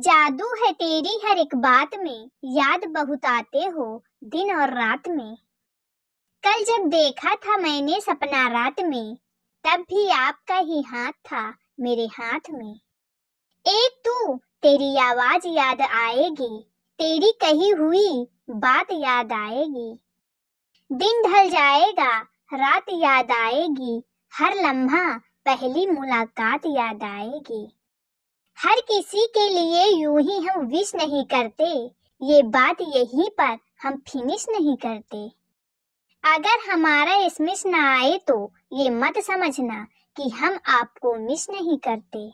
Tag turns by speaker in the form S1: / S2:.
S1: जादू है तेरी हर एक बात में याद बहुत आते हो दिन और रात में कल जब देखा था मैंने सपना रात में तब भी आपका ही हाथ था मेरे हाथ में एक तू तेरी आवाज याद आएगी तेरी कही हुई बात याद आएगी दिन ढल जाएगा रात याद आएगी हर लम्हा पहली मुलाकात याद आएगी हर किसी के लिए यूं ही हम विश नहीं करते ये बात यहीं पर हम फिनिश नहीं करते अगर हमारा इसमिस ना आए तो ये मत समझना कि हम आपको मिस नहीं करते